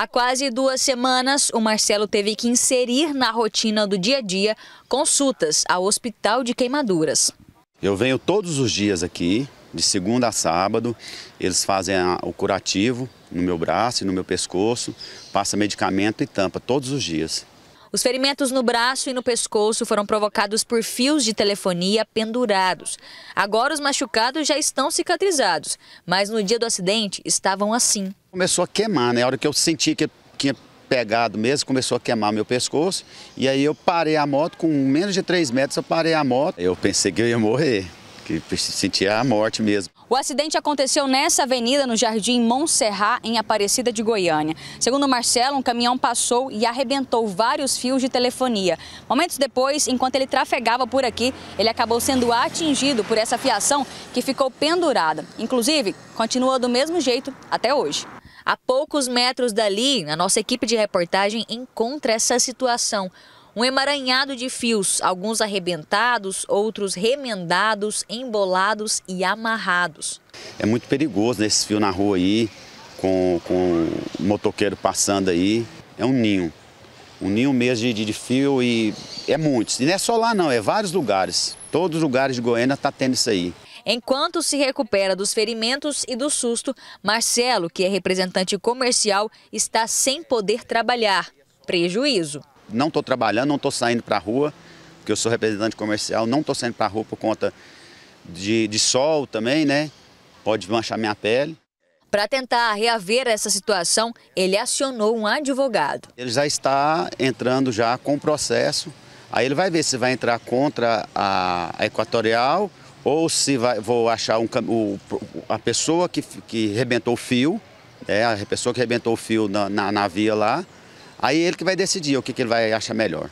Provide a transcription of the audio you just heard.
Há quase duas semanas, o Marcelo teve que inserir na rotina do dia a dia consultas ao Hospital de Queimaduras. Eu venho todos os dias aqui, de segunda a sábado, eles fazem o curativo no meu braço e no meu pescoço, passa medicamento e tampa todos os dias. Os ferimentos no braço e no pescoço foram provocados por fios de telefonia pendurados. Agora os machucados já estão cicatrizados, mas no dia do acidente estavam assim. Começou a queimar, né? A hora que eu senti que tinha pegado mesmo, começou a queimar meu pescoço. E aí eu parei a moto, com menos de 3 metros eu parei a moto. Eu pensei que eu ia morrer, que sentia a morte mesmo. O acidente aconteceu nessa avenida, no Jardim Montserrat, em Aparecida de Goiânia. Segundo Marcelo, um caminhão passou e arrebentou vários fios de telefonia. Momentos depois, enquanto ele trafegava por aqui, ele acabou sendo atingido por essa fiação que ficou pendurada. Inclusive, continua do mesmo jeito até hoje. A poucos metros dali, a nossa equipe de reportagem encontra essa situação. Um emaranhado de fios, alguns arrebentados, outros remendados, embolados e amarrados. É muito perigoso né, esse fio na rua aí, com, com o motoqueiro passando aí. É um ninho. Um ninho mesmo de, de fio e é muitos. E não é só lá não, é vários lugares. Todos os lugares de Goiânia está tendo isso aí. Enquanto se recupera dos ferimentos e do susto, Marcelo, que é representante comercial, está sem poder trabalhar. Prejuízo não estou trabalhando, não estou saindo para a rua, porque eu sou representante comercial, não estou saindo para a rua por conta de, de sol também, né? Pode manchar minha pele. Para tentar reaver essa situação, ele acionou um advogado. Ele já está entrando já com o processo. Aí ele vai ver se vai entrar contra a, Equatorial ou se vai, vou achar um, o, a pessoa que, que rebentou o fio, é, a pessoa que rebentou o fio na, na, na via lá, Aí ele que vai decidir o que, que ele vai achar melhor.